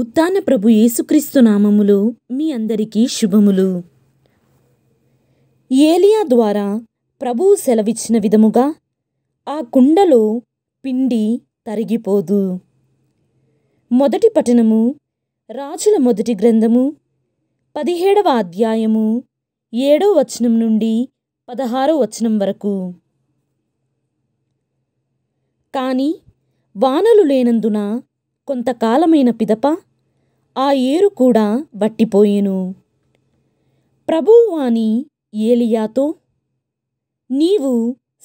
ఉత్తాన ప్రభు యేసుక్రీస్తు నామములు మీ అందరికీ శుభములు ఏలియా ద్వారా ప్రభువు సెలవిచ్చిన విధముగా ఆ కుండలో పిండి తరిగిపోదు మొదటి పఠనము రాజుల మొదటి గ్రంథము పదిహేడవ అధ్యాయము ఏడో వచనం నుండి పదహారో వచనం వరకు కానీ వానలు లేనందున కొంతకాలమైన పిదప ఆ ఏరు కూడా వట్టిపోయెను ప్రభువు వాని ఏలియాతో నీవు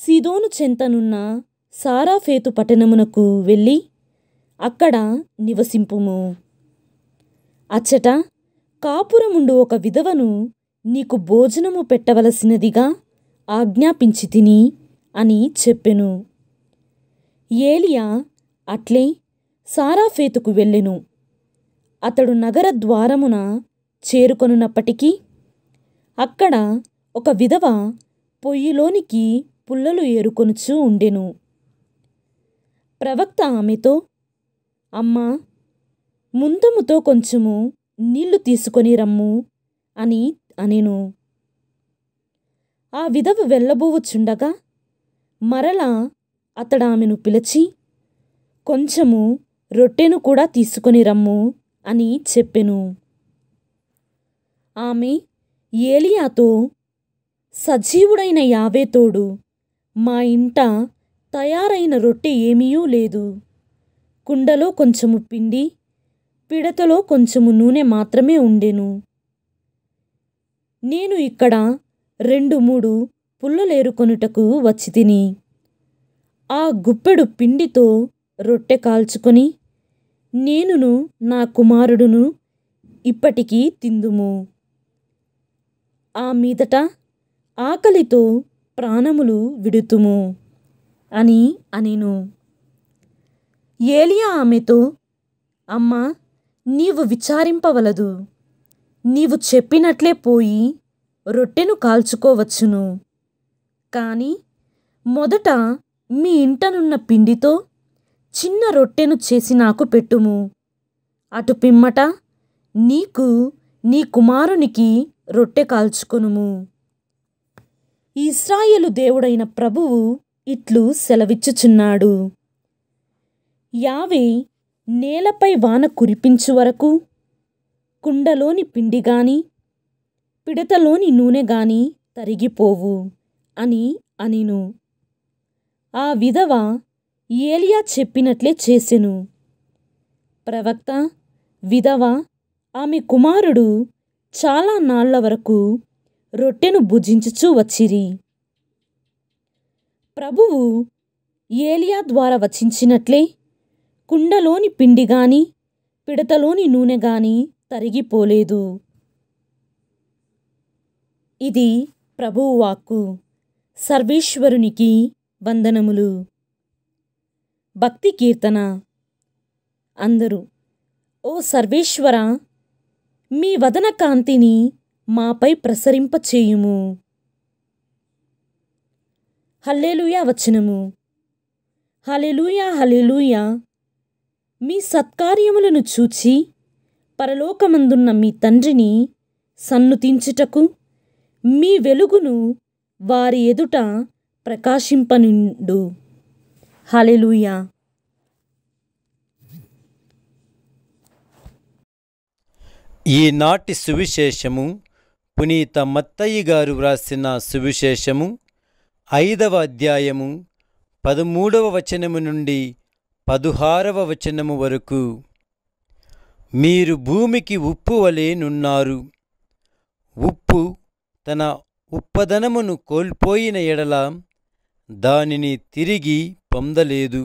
సీదోను చెంతనున్న సారాఫేతు పట్టణమునకు వెళ్ళి అక్కడ నివసింపుము అచ్చట కాపురముండు ఒక విధవను నీకు భోజనము పెట్టవలసినదిగా ఆజ్ఞాపించి తిని అని చెప్పెను ఏలియా అట్లే సారాఫేతుకు వెళ్ళెను అతడు నగర ద్వారమున చేరుకొనున్నప్పటికీ అక్కడ ఒక విధవ పొయ్యిలోనికి పుల్లలు ఏరుకొనుచూ ఉండెను ప్రవక్త ఆమెతో అమ్మా ముందముతో కొంచెము నీళ్లు తీసుకొని రమ్ము అని అనెను ఆ విధవ వెళ్ళబోవచ్చుండగా మరలా అతడామెను పిలిచి కొంచెము రొట్టెను కూడా తీసుకొని రమ్ము అని చెప్పెను ఆమె ఏలియాతో సజీవుడైన యావే తోడు మా ఇంట తయారైన రొట్టె ఏమీయూ లేదు కుండలో కొంచెము పిండి పిడతలో కొంచెము నూనె మాత్రమే ఉండెను నేను ఇక్కడ రెండు మూడు పుల్లలేరుకొనుటకు వచ్చి తిని ఆ గుప్పెడు పిండితో రొట్టె కాల్చుకొని నేనును నా కుమారుడును ఇప్పటికీ తిందుము ఆ మీదట ఆకలితో ప్రాణములు విడుతుము అని అనిను ఏలియా ఆమెతో అమ్మా నీవు విచారింపవలదు నీవు చెప్పినట్లే పోయి రొట్టెను కాల్చుకోవచ్చును కానీ మొదట మీ ఇంటనున్న పిండితో చిన్న రొట్టెను చేసి నాకు పెట్టుము అటు పిమ్మట నీకు నీ కుమారునికి రొట్టె కాల్చుకొనుము ఇస్రాయేలు దేవుడైన ప్రభువు ఇట్లు సెలవిచ్చుచున్నాడు యావే నేలపై వాన కురిపించు వరకు కుండలోని పిండి గాని పిడతలోని నూనె గాని తరిగిపోవు అని అనిను ఆ విధవ ఏలియా చెప్పినట్లే చేసెను ప్రవక్త విధవ ఆమె కుమారుడు చాలా నాళ్ల వరకు రొట్టెను భుజించుచూ వచ్చిరి ప్రభువు ఏలియా ద్వారా వచించినట్లే కుండలోని పిండి గాని పిడతలోని నూనె గాని తరిగిపోలేదు ఇది ప్రభువు వాక్కు సర్వేశ్వరునికి వందనములు భక్తి కీర్తన అందరూ ఓ సర్వేశ్వర మీ వదన కాంతిని మాపై ప్రసరింపచేయుము హల్లేలుయా వచనము హలెలుయా హలెలుయా మీ సత్కార్యములను చూచి పరలోకమందున్న మీ తండ్రిని సన్నుతించుటకు మీ వెలుగును వారి ఎదుట ప్రకాశింపనుండు హలెలుయా ఈనాటి సువిశేషము పునీత మత్తయ్య గారు వ్రాసిన సువిశేషము ఐదవ అధ్యాయము పదమూడవ వచనము నుండి పదహారవ వచనము వరకు మీరు భూమికి ఉప్పు వలేనున్నారు ఉప్పు తన ఉప్పదనమును కోల్పోయిన ఎడల దానిని తిరిగి పొందలేదు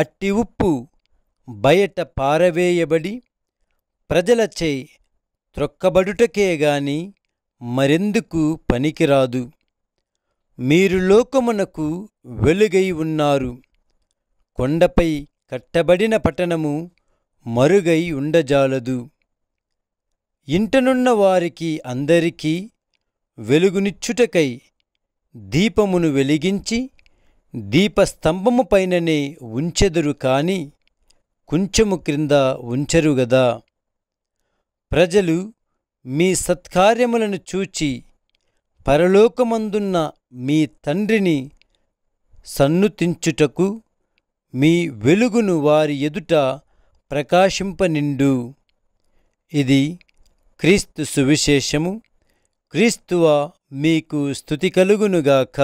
అట్టి ఉప్పు బయట పారవేయబడి ప్రజలచే త్రొక్కబడుటకే మరెందుకు పనికిరాదు మీరు లోకమునకు వెలుగై ఉన్నారు కొండపై కట్టబడిన పట్టణము మరుగై ఉండజాలదు ఇంటనున్న వారికి అందరికీ వెలుగునిచ్చుటకై దీపమును వెలిగించి దీపస్తంభము పైననే ఉంచెదురు కాని కుంచెము క్రింద ఉంచరుగదా ప్రజలు మీ సత్కార్యములను చూచి పరలోకమందున్న మీ తండ్రిని సన్నుతించుటకు మీ వెలుగును వారి ఎదుట ప్రకాశింపనిండు ఇది క్రీస్తు సువిశేషము క్రీస్తువ మీకు స్థుతి కలుగునుగాక